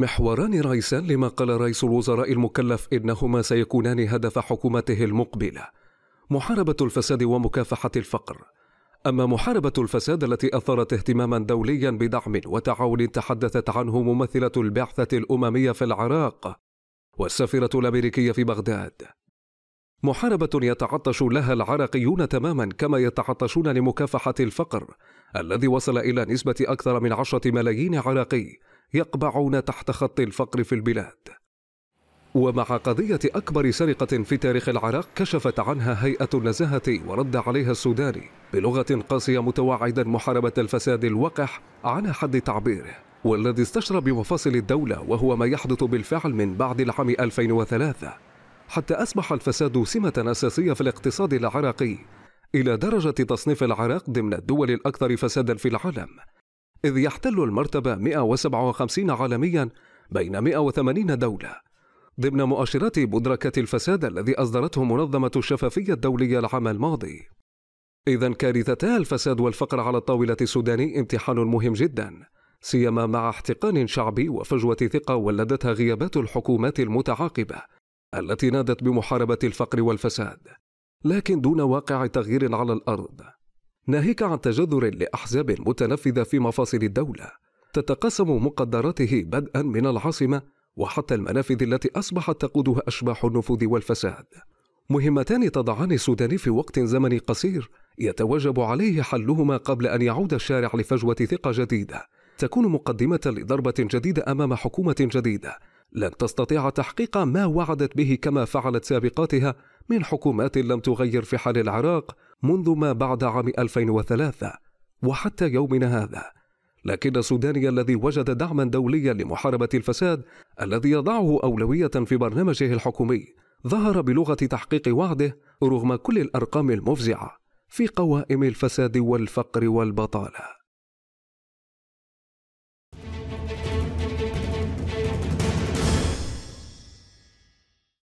محوران رئيسان لما قال رئيس الوزراء المكلف انهما سيكونان هدف حكومته المقبله محاربه الفساد ومكافحه الفقر اما محاربه الفساد التي اثارت اهتماما دوليا بدعم وتعاون تحدثت عنه ممثله البعثه الامميه في العراق والسفيره الامريكيه في بغداد محاربة يتعطش لها العراقيون تماما كما يتعطشون لمكافحة الفقر الذي وصل إلى نسبة أكثر من عشرة ملايين عراقي يقبعون تحت خط الفقر في البلاد ومع قضية أكبر سرقة في تاريخ العراق كشفت عنها هيئة النزاهة ورد عليها السوداني بلغة قاسية متوعدا محاربة الفساد الوقح على حد تعبيره والذي استشرى بمفاصل الدولة وهو ما يحدث بالفعل من بعد العام 2003 حتى أصبح الفساد سمة أساسية في الاقتصاد العراقي إلى درجة تصنيف العراق ضمن الدول الأكثر فسادا في العالم إذ يحتل المرتبة 157 عالميا بين 180 دولة ضمن مؤشرات مدركة الفساد الذي أصدرته منظمة الشفافية الدولية العام الماضي إذا كارثتا الفساد والفقر على الطاولة السوداني امتحان مهم جدا سيما مع احتقان شعبي وفجوة ثقة ولدتها غيابات الحكومات المتعاقبة التي نادت بمحاربة الفقر والفساد لكن دون واقع تغيير على الأرض ناهيك عن تجذر لأحزاب متنفذة في مفاصل الدولة تتقاسم مقدراته بدءا من العاصمة وحتى المنافذ التي أصبحت تقودها أشباح النفوذ والفساد مهمتان تضعان السودان في وقت زمني قصير يتوجب عليه حلهما قبل أن يعود الشارع لفجوة ثقة جديدة تكون مقدمة لضربة جديدة أمام حكومة جديدة لن تستطيع تحقيق ما وعدت به كما فعلت سابقاتها من حكومات لم تغير في حال العراق منذ ما بعد عام 2003 وحتى يومنا هذا لكن السوداني الذي وجد دعما دوليا لمحاربة الفساد الذي يضعه أولوية في برنامجه الحكومي ظهر بلغة تحقيق وعده رغم كل الأرقام المفزعة في قوائم الفساد والفقر والبطاله